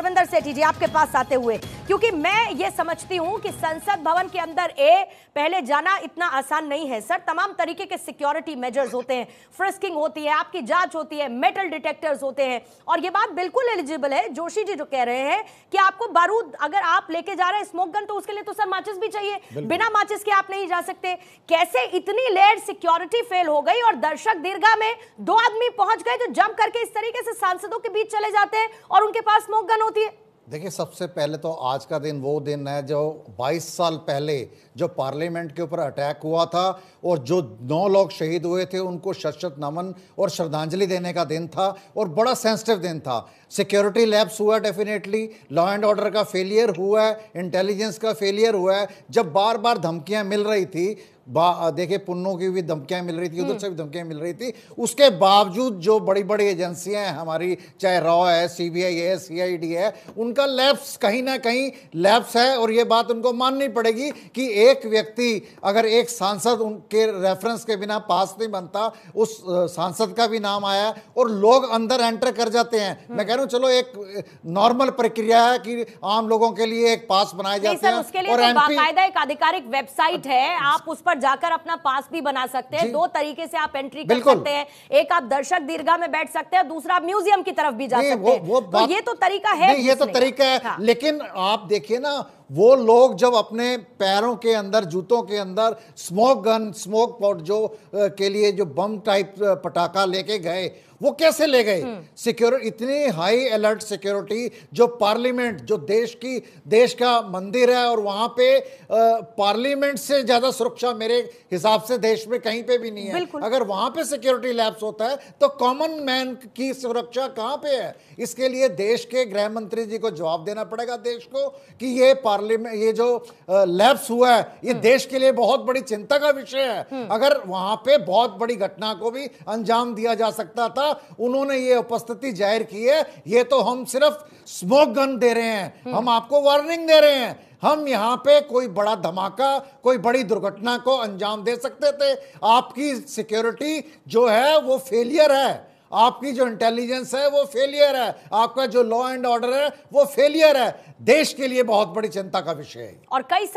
रविंदर सेठी जी आपके पास आते हुए क्योंकि मैं ये समझती हूँ कि संसद भवन के अंदर ए पहले जाना इतना आसान नहीं है सर तमाम तरीके के सिक्योरिटी मेजर्स होते हैं फ्रिस्किंग होती है आपकी जांच होती है मेटल डिटेक्टर्स होते हैं और ये बात बिल्कुल एलिजिबल है जोशी जी जो कह रहे हैं कि आपको बारूद अगर आप लेके जा रहे हैं स्मोक गन तो उसके लिए तो सर माचिस भी चाहिए बिना माचिस के आप नहीं जा सकते कैसे इतनी लेट सिक्योरिटी फेल हो गई और दर्शक दीर्घा में दो आदमी पहुंच गए जो जम करके इस तरीके से सांसदों के बीच चले जाते हैं और उनके पास स्मोक गन होती है देखिए सबसे पहले तो आज का दिन वो दिन है जो 22 साल पहले जो पार्लियामेंट के ऊपर अटैक हुआ था और जो नौ लोग शहीद हुए थे उनको शशत नमन और श्रद्धांजलि देने का दिन था और बड़ा सेंसिटिव दिन था सिक्योरिटी लैब्स हुआ डेफिनेटली लॉ एंड ऑर्डर का फेलियर हुआ है इंटेलिजेंस का फेलियर हुआ है जब बार बार धमकियाँ मिल रही थी देखे पुन्नों की भी धमकियां मिल रही थी उधर हम्म। से भी धमकियां मिल रही थी उसके बावजूद जो बड़ी बड़ी एजेंसियां हैं हमारी चाहे रॉ है सी बी आई है सी आई डी है उनका लैब्स कहीं ना कहीं लैब्स है और ये बात उनको माननी पड़ेगी कि एक व्यक्ति अगर एक सांसद उनके रेफरेंस के बिना पास नहीं बनता उस सांसद का भी नाम आया और लोग अंदर एंटर कर जाते हैं हम्म। मैं कह रहा हूँ चलो एक नॉर्मल प्रक्रिया है कि आम लोगों के लिए एक पास बनाए जाते हैं और तो एक आधिकारिक वेबसाइट है आप उस पर जाकर अपना पास भी बना सकते हैं दो तरीके से आप एंट्री कर सकते हैं एक आप दर्शक दीर्घा में बैठ सकते हैं दूसरा आप म्यूजियम की तरफ भी जा सकते हैं तो ये तो तरीका है ये तो तरीका है हाँ। लेकिन आप देखिए ना वो लोग जब अपने पैरों के अंदर जूतों के अंदर स्मोक गन स्मोक पॉट जो के लिए जो बम टाइप पटाखा लेके गए वो कैसे ले गए सिक्योरिटी हम्म। इतनी हाई अलर्ट सिक्योरिटी जो पार्लियामेंट जो देश की देश का मंदिर है और वहां पे पार्लियामेंट से ज्यादा सुरक्षा मेरे हिसाब से देश में कहीं पे भी नहीं है अगर वहां पे सिक्योरिटी लैब्स होता है तो कॉमन मैन की सुरक्षा कहाँ पे है इसके लिए देश के गृह मंत्री जी को जवाब देना पड़ेगा देश को कि ये पार्लियामेंट पार्लियामेंट ये जो लैब्स हुआ है ये हम्म। देश के लिए बहुत बड़ी चिंता का विषय है हम्म। अगर वहां पे बहुत बड़ी घटना को भी अंजाम दिया जा सकता था उन्होंने ये उपस्थिति जाहिर की है ये तो हम सिर्फ स्मोक गन दे रहे हैं हम्म। हम आपको वार्निंग दे रहे हैं हम यहाँ पे कोई बड़ा धमाका कोई बड़ी दुर्घटना को अंजाम दे सकते थे आपकी सिक्योरिटी जो है वो फेलियर है आपकी जो इंटेलिजेंस है वो फेलियर है आपका जो लॉ एंड ऑर्डर है वो फेलियर है देश के लिए बहुत बड़ी चिंता का विषय है और कई